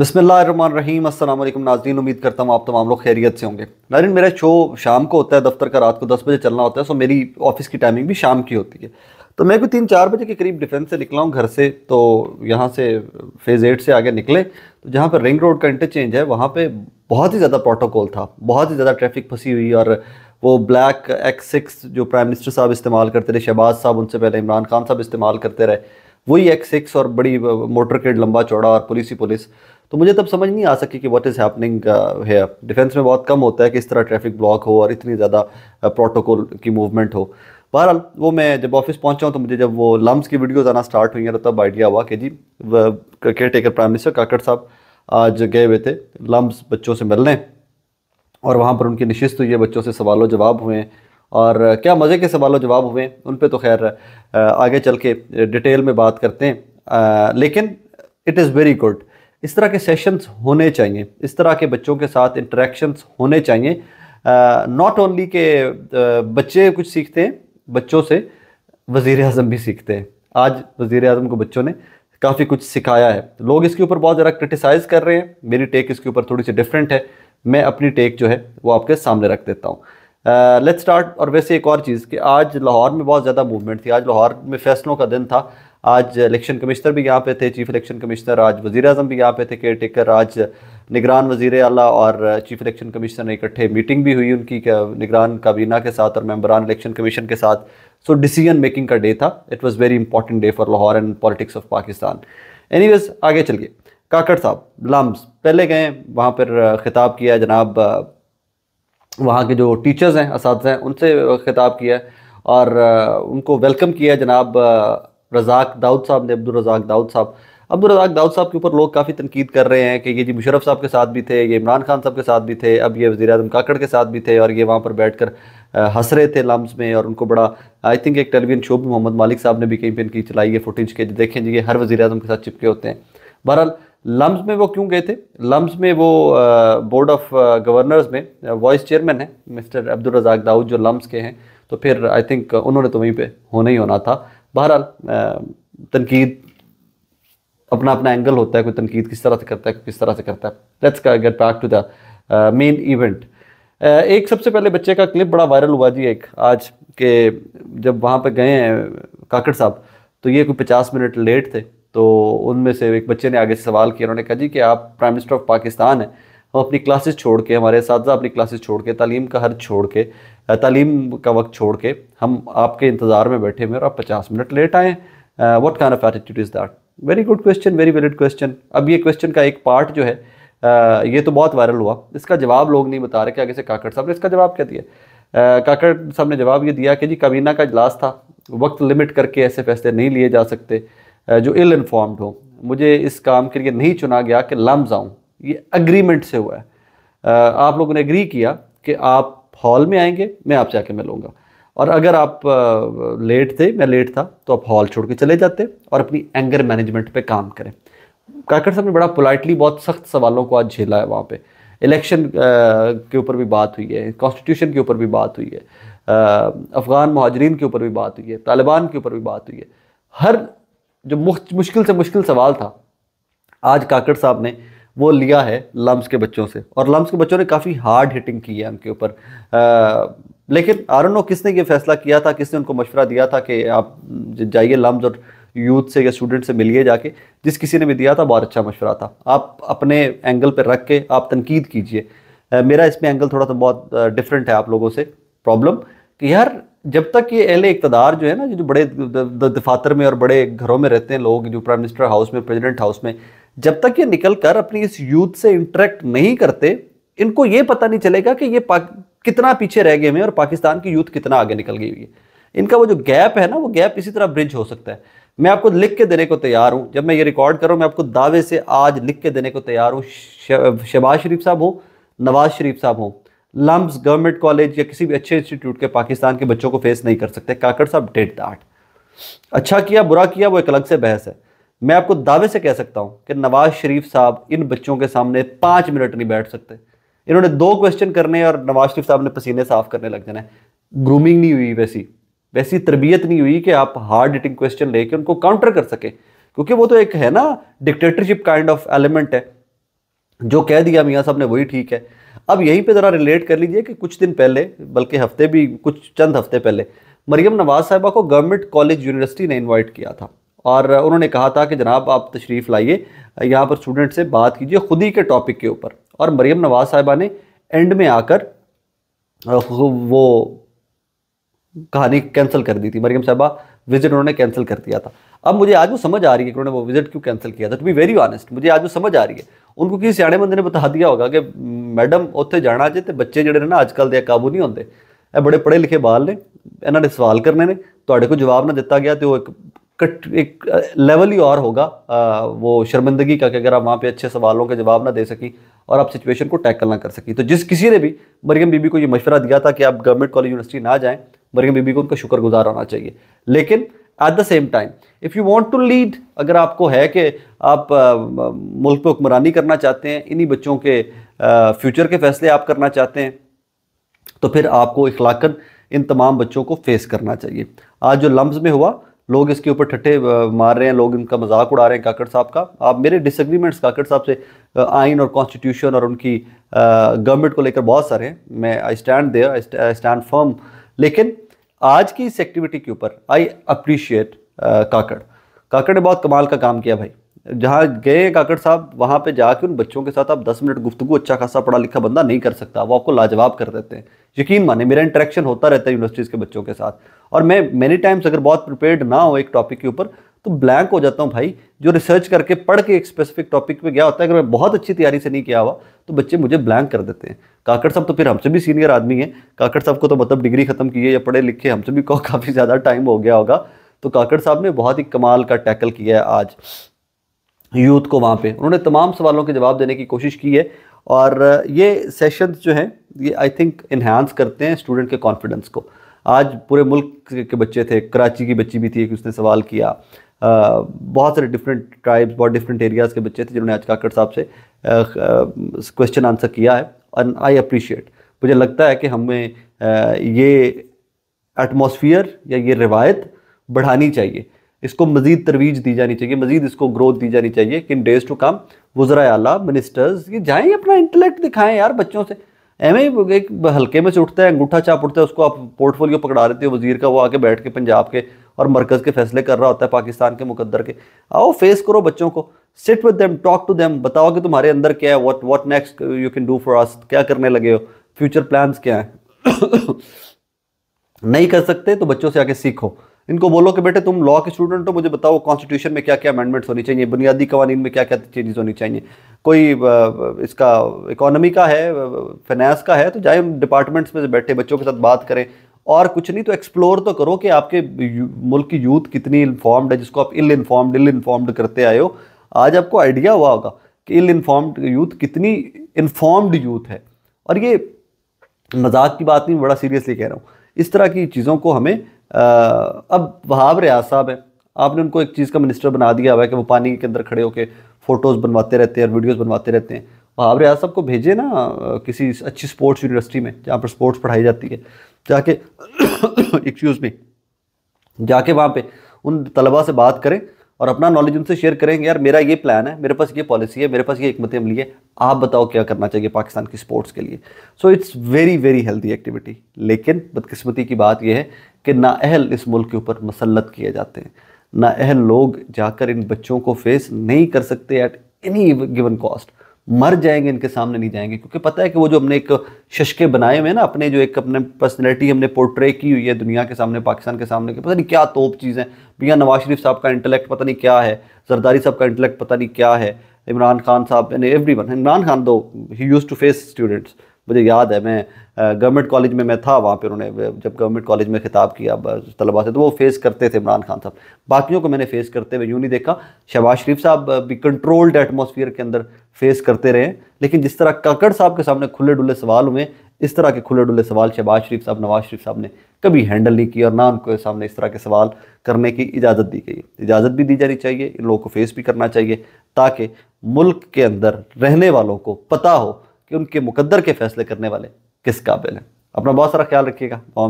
बसमीम अल्लाम नाजीन उम्मीद करता हूँ आप तमाम लोग खैरियत से होंगे नाजरीन मेरा शो शाम को होता है दफ्तर का रात को दस बजे चलना होता है सो मेरी ऑफिस की टाइमिंग भी शाम की होती है तो मैं कोई तीन चार बजे के करीब डिफेंस से निकला हूँ घर से तो यहाँ से फेज़ एट से आगे निकले तो जहाँ पर रिंग रोड का इंटरचेंज है वहाँ पर बहुत ही ज़्यादा प्रोटोकॉल था बहुत ही ज़्यादा ट्रैफिक फंसी हुई और वो ब्लैक एक्स सिक्स जो प्राइम मिनिस्टर साहब इस्तेमाल करते रहे शहबाज साहब उनसे पहले इमरान खान साहब इस्तेमाल करते रहे वही एक्स सिक्स और बड़ी मोटर किड लंबा चौड़ा और पुलिस ही पुलिस तो मुझे तब समझ नहीं आ सकी कि व्हाट इज़ हैपनिंग है डिफेंस में बहुत कम होता है कि इस तरह ट्रैफिक ब्लॉक हो और इतनी ज़्यादा प्रोटोकॉल uh, की मूवमेंट हो बहरहाल वो मैं जब ऑफिस पहुंचा तो मुझे जब वो लम्स की वीडियोज़ आना स्टार्ट हुई हैं तो तब आइडिया हुआ कि जी caretaker prime minister Kakar साहब आज गए हुए थे लम्स बच्चों से मिलने और वहाँ पर उनकी नशस्त हुई है बच्चों से सवालों जवाब हुए हैं और uh, क्या मज़े के सवालों जवाब हुए उन पर तो खैर uh, आगे चल के डिटेल में बात करते हैं लेकिन इट इज़ वेरी गुड इस तरह के सेशंस होने चाहिए इस तरह के बच्चों के साथ इंटरेक्शंस होने चाहिए नॉट ओनली के बच्चे कुछ सीखते हैं बच्चों से वज़ी अजम भी सीखते हैं आज वज़ी अजम को बच्चों ने काफ़ी कुछ सिखाया है लोग इसके ऊपर बहुत ज़्यादा क्रिटिसाइज़ कर रहे हैं मेरी टेक इसके ऊपर थोड़ी सी डिफरेंट है मैं अपनी टेक जो है वो आपके सामने रख देता हूँ लेट्स स्टार्ट और वैसे एक और चीज़ कि आज लाहौर में बहुत ज़्यादा मूवमेंट थी आज लाहौर में फैसलों का दिन था आज इलेक्शन कमिश्नर भी यहाँ पे थे चीफ इलेक्शन कमिश्नर आज वजी अजम भी यहाँ पे थे केयर टेकर आज निगरान वजीर अला और चीफ इलेक्शन कमिश्नर ने इकट्ठे मीटिंग भी हुई उनकी निगरान काबीना के साथ और मेम्बरान इलेक्शन कमीशन के साथ सो डिसीजन मेकिंग का डे था it was very important day for Lahore and politics of Pakistan any आगे चलिए काकड़ साहब लाम्स पहले गए वहाँ पर खिताब किया जनाब वहाँ के जो टीचर्स हैं इस हैं उनसे ख़िताब किया और उनको वेलकम किया जनाब रज़ाक दाऊद साहब ने अब्दुल रज़ाक दाऊद साहब अब्दुल रज़ाक दाऊद साहब के ऊपर लोग काफ़ी तनकीद कर रहे हैं कि ये जी मुशरफ साहब के साथ भी थे ये इमरान खान साहब के साथ भी थे अब ये वजी अजम काकड़ के साथ भी थे और ये वहाँ पर बैठ कर हंस रहे थे लम्स में और उनको बड़ा आई थिंक एक टेलीविजन शो भी मोहम्मद मालिक साहब ने भी कहीं पर इनकी चलाई है फुटेज के देखें जी ये हर वजी अजम के साथ चिपके होते हैं बहरहाल लम्स में वो क्यों गए थे लम्स में वो बोर्ड ऑफ गवर्नर्स में वाइस चेयरमैन है मिस्टर अब्दुल रज़ाक दाऊद जो लम्स के हैं तो फिर आई थिंक उन्होंने तो वहीं पर होना ही होना था बहरहाल तनकीद अपना अपना एंगल होता है कोई तनकीद किस तरह से करता है किस तरह से करता है let's get back to the main event एक सबसे पहले बच्चे का क्लिप बड़ा वायरल हुआ जी एक आज के जब वहाँ पर गए हैं काकड़ साहब तो ये कोई पचास मिनट लेट थे तो उनमें से एक बच्चे ने आगे से सवाल किया उन्होंने कहा जी कि आप प्राइम मिनिस्टर ऑफ पाकिस्तान हैं हम अपनी क्लासेस छोड़ के हमारे साथ अपनी क्लासेस छोड़ के तालीम का हर छोड़ के तालीम का वक्त छोड़ के हम आपके इंतज़ार में बैठे हुए और आप पचास मिनट लेट आएँ what kind of attitude is that very good question very valid question अब ये क्वेश्चन का एक पार्ट जो है आ, ये तो बहुत वायरल हुआ इसका जवाब लोग नहीं बता रहे कि आगे से काकड़ साहब ने इसका जवाब क्या दिया काकड़ साहब ने जवाब ये दिया कि जी कबीना का इजलास था वक्त लिमिट करके ऐसे फैसले नहीं लिए जा सकते जो इल इन्फॉर्म्ड हो मुझे इस काम के लिए नहीं चुना गया कि लम्ब आऊँ ये अग्रीमेंट से हुआ है आप लोगों ने एग्री किया कि आप हॉल में आएंगे मैं आपसे आके मिलूँगा और अगर आप लेट थे मैं लेट था तो आप हॉल छोड़ के चले जाते और अपनी एंगर मैनेजमेंट पे काम करें काकड़ साहब ने बड़ा पोलाइटली बहुत सख्त सवालों को आज झेला है वहाँ पे इलेक्शन के ऊपर भी बात हुई है कॉन्स्टिट्यूशन के ऊपर भी बात हुई है अफ़गान महाजरीन के ऊपर भी बात हुई है तालिबान के ऊपर भी बात हुई है हर जो मुश्किल से मुश्किल सवाल था आज काकड़ साहब ने वो लिया है लम्स के बच्चों से और लम्स के बच्चों ने काफ़ी हार्ड हिटिंग की है उनके ऊपर लेकिन आरनो किसने ये फैसला किया था किसने उनको मशवरा दिया था कि आप जाइए लम्स और यूथ से या स्टूडेंट से मिलिए जाके जिस किसी ने भी दिया था बहुत अच्छा मशवरा था आप अपने एंगल पर रख के आप तनकीद कीजिए मेरा इसमें एंगल थोड़ा सा बहुत डिफरेंट है आप लोगों से प्रॉब्लम कि यार जब तक ये अहले इकतदार जो है ना जो बड़े दफातर में और बड़े घरों में रहते हैं लोग जो प्राइम मिनिस्टर हाउस में प्रेजिडेंट हाउस में जब तक ये निकल कर अपनी इस यूथ से इंटरेक्ट नहीं करते इनको ये पता नहीं चलेगा कि ये कितना पीछे रह गए हैं और पाकिस्तान की यूथ कितना आगे निकल गई हुई है इनका वो जो गैप है ना वो गैप इसी तरह ब्रिज हो सकता है मैं आपको लिख के देने को तैयार हूँ जब मैं ये रिकॉर्ड कर रहा हूँ मैं आपको दावे से आज लिख के देने को तैयार हूँ शहबाज शरीफ साहब हों नवाज शरीफ साहब हों लम्ब्स गवर्नमेंट कॉलेज या किसी भी अच्छे इंस्टीट्यूट के पाकिस्तान के बच्चों को फेस नहीं कर सकते काकड़ साहब डेट दाट अच्छा किया बुरा किया वो एक अलग से बहस है मैं आपको दावे से कह सकता हूं कि नवाज शरीफ साहब इन बच्चों के सामने पाँच मिनट नहीं बैठ सकते इन्होंने दो क्वेश्चन करने और नवाज शरीफ साहब ने पसीने साफ करने लग जाना है ग्रूमिंग नहीं हुई वैसी वैसी तरबियत नहीं हुई कि आप हार्ड हिटिंग क्वेश्चन लेके उनको काउंटर कर सकें क्योंकि वो तो एक है ना डिक्टेटरशिप काइंड ऑफ एलिमेंट है जो कह दिया मियाँ साहब ने वही ठीक है अब यहीं पे ज़रा रिलेट कर लीजिए कि कुछ दिन पहले बल्कि हफ्ते भी कुछ चंद हफ्ते पहले मरियम नवाज साहिबा को गवर्नमेंट कॉलेज यूनिवर्सिटी ने इन्वाइट किया था और उन्होंने कहा था कि जनाब आप तशरीफ़ लाइए यहाँ पर स्टूडेंट से बात कीजिए खुद ही के टॉपिक के ऊपर और मरीम नवाज़ साहिबा ने एंड में आकर वो कहानी कैंसिल कर दी थी मरीम साहबा विज़िट उन्होंने कैंसिल कर दिया था अब मुझे आज वो समझ आ रही है कि उन्होंने वो विज़िट क्यों कैंसिल किया था टू बी वेरी ऑनेस्ट मुझे आज वो समझ आ रही है उनको किसी सियाने बंदे ने बता दिया होगा कि मैडम उत्थे जाना जे तो बच्चे जड़े ਨੇ ਨਾ ਅੱਜ ਕੱਲ ਦੇ ਕਾਬੂ ਨਹੀਂ ਹੁੰਦੇ ਇਹ ਬੜੇ ने ਲਿਖੇ ਬਾਲ ਨੇ ਇਹਨਾਂ ਨੇ ਸਵਾਲ ਕਰਨੇ ਨੇ ਤੁਹਾਡੇ ਕੋਲ ਜਵਾਬ ਨਾ एक कट एक लेवल ही और होगा आ, वो शर्मिंदगी का कि अगर आप वहाँ पे अच्छे सवालों के जवाब ना दे सकी और आप सिचुएशन को टैकल ना कर सकी तो जिस किसी ने भी मरियम बीबी को ये मशवरा दिया था कि आप गवर्नमेंट कॉलेज यूनिवर्सिटी ना जाएं मरियम बीबी को उनका शुक्रगुजार होना चाहिए लेकिन at the same time if you want to lead अगर आपको है कि आप आ, मुल्क पर हुक्मरानी करना चाहते हैं इन्हीं बच्चों के आ, फ्यूचर के फैसले आप करना चाहते हैं तो फिर आपको इखलाकन इन तमाम बच्चों को फेस करना चाहिए आज जो लम्ब में हुआ लोग इसके ऊपर ठट्ठे मार रहे हैं लोग इनका मजाक उड़ा रहे हैं काकड़ साहब का आप मेरे डिसग्रीमेंट्स काकड़ साहब से आइन और कॉन्स्टिट्यूशन और उनकी गवर्नमेंट को लेकर बहुत सारे हैं मैं I stand there I stand firm लेकिन आज की इस एक्टिविटी के ऊपर आई अप्रिशिएट काकड़ काकड़ ने बहुत कमाल का काम किया भाई जहाँ गए काकड़ साहब वहाँ पे जाके उन बच्चों के साथ आप 10 मिनट गुफ्तु अच्छा खासा पढ़ा लिखा बंदा नहीं कर सकता वो आपको लाजवाब कर देते हैं यकीन माने मेरा इंटरेक्शन होता रहता है यूनिवर्सिटीज़ के बच्चों के साथ और मैं मैनी टाइम्स अगर बहुत प्रिपेयर्ड ना हो एक टॉपिक के ऊपर तो ब्लैंक हो जाता हूँ भाई जो रिसर्च करके पढ़ के एक स्पेसिफिक टॉपिक पर गया होता है अगर मैं बहुत अच्छी तैयारी से नहीं किया हुआ तो बच्चे मुझे ब्लैंक कर देते हैं काकड़ साहब तो फिर हमसे भी सीनियर आदमी है काकड़ साहब को तो मतलब डिग्री ख़त्म की है या पढ़े लिखे हमसे भी काफ़ी ज़्यादा टाइम हो गया होगा तो काकड़ साहब ने बहुत ही कमाल का टैकल किया है आज यूथ को वहाँ पे उन्होंने तमाम सवालों के जवाब देने की कोशिश की है और ये सेशन जो हैं ये आई थिंक इन्हांस करते हैं स्टूडेंट के कॉन्फिडेंस को आज पूरे मुल्क के बच्चे थे कराची की बच्ची भी थी उसने सवाल किया आ, बहुत सारे डिफरेंट ट्राइब्स बहुत डिफरेंट एरियाज़ के बच्चे थे जिन्होंने आज काकड़ साहब से क्वेश्चन आंसर किया है एंड आई अप्रिशिएट मुझे लगता है कि हमें आ, ये एटमोसफियर या ये रिवायत बढ़ानी चाहिए इसको मजीद तरवीज दी जानी चाहिए मजीद इसको ग्रोथ दी जानी चाहिए कि डेज टू कम वजरा आला मिनिस्टर्स ये जाएँ अपना इंटलेक्ट दिखाएं यार बच्चों से एवं एक हल्के में से उठता है अंगूठा चाप उठता है उसको आप पोर्टफोलियो पकड़ा देते हो वजीर का वो आके बैठ के पंजाब के और मरकज़ के फैसले कर रहा होता है पाकिस्तान के मुकद्दर के आओ फेस करो बच्चों को sit with them talk to them बताओ कि तुम्हारे अंदर क्या है what what next you can do for us क्या करने लगे हो फ्यूचर प्लान्स क्या हैं नहीं कर सकते तो बच्चों से आके सीखो इनको बोलो कि बेटे तुम लॉ के स्टूडेंट हो मुझे बताओ कॉन्स्टिट्यूशन में क्या क्या अमेंडमेंट्स होनी चाहिए बुनियादी कवानीन में क्या क्या चेंजेस होनी चाहिए कोई इसका इकोनॉमी का है फाइनेंस का है तो जाए डिपार्टमेंट्स में बैठे बच्चों के साथ बात करें और कुछ नहीं तो एक्सप्लोर तो करो कि आपके मुल्क की यूथ कितनी इन्फॉर्म्ड है जिसको आप इल इन्फॉर्म्ड इल इन्फॉर्म्ड करते आए हो आज आपको आइडिया हुआ होगा कि इल इन्फॉर्म्ड यूथ कितनी इन्फॉर्म्ड यूथ है और ये मजाक की बात नहीं बड़ा सीरियसली कह रहा हूँ इस तरह की चीज़ों को हमें अब वहाब रियाज साहब हैं आपने उनको एक चीज़ का मिनिस्टर बना दिया हुआ है कि वो पानी के अंदर खड़े होकर फ़ोटोज़ बनवाते रहते हैं और वीडियोज़ बनवाते रहते हैं वहाब रियाज साहब को भेजे ना किसी अच्छी स्पोर्ट्स यूनिवर्सिटी में जहाँ पर स्पोर्ट्स पढ़ाई जाती है जाके एक्सक्यूज़ में जाके वहाँ पर उन तलबा से बात करें और अपना नॉलेज उनसे शेयर करेंगे यार मेरा ये प्लान है मेरे पास ये पॉलिसी है मेरे पास ये हमत अमली है आप बताओ क्या करना चाहिए पाकिस्तान की स्पोर्ट्स के लिए so it's very very healthy activity लेकिन बदकिस्मती की बात यह है कि ना अहल इस मुल्क के ऊपर मसलत किए जाते हैं ना अहल लोग जाकर इन बच्चों को फेस नहीं कर सकते एट एनी गिवन कॉस्ट मर जाएंगे इनके सामने नहीं जाएंगे क्योंकि पता है कि वो जो हमने एक शशके बनाए हुए हैं ना अपने जो एक अपने पर्सनैलिटी हमने पोर्ट्रे की हुई है दुनिया के सामने पाकिस्तान के सामने के पता नहीं क्या तोप चीज़ें भैया नवाज शरीफ साहब का इंटेलेक्ट पता नहीं क्या है जरदारी साहब का इंटेलेक्ट पता नहीं क्या है इमरान खान साहब and everyone Imran Khan दो ही यूज़ टू फेस स्टूडेंट्स मुझे याद है मैं गवर्नमेंट कॉलेज में मैं था वहाँ पर उन्होंने जब गवर्नमेंट कॉलेज में खिताब किया तलबा से तो वो फेस करते थे इमरान खान साहब बाकियों को मैंने फेस करते हुए यूँ नहीं देखा शहबाज शरीफ साहब भी कंट्रोल्ड एटमोसफियर के अंदर फेस करते रहे लेकिन जिस तरह काकड़ साहब के सामने खुले डुल्ले सवाल हुए इस तरह के खुले डुले सवाल शहबाज शरीफ साहब नवाज शरीफ साहब ने कभी हैंडल नहीं किया और ना उनके सामने इस तरह के सवाल करने की इजाज़त दी गई इजाज़त भी दी जानी चाहिए इन लोगों को फेस भी करना चाहिए ताकि मुल्क के अंदर रहने वालों को पता हो कि उनके मुकद्दर के फैसले करने वाले किस काबिल हैं अपना बहुत सारा ख्याल रखिएगा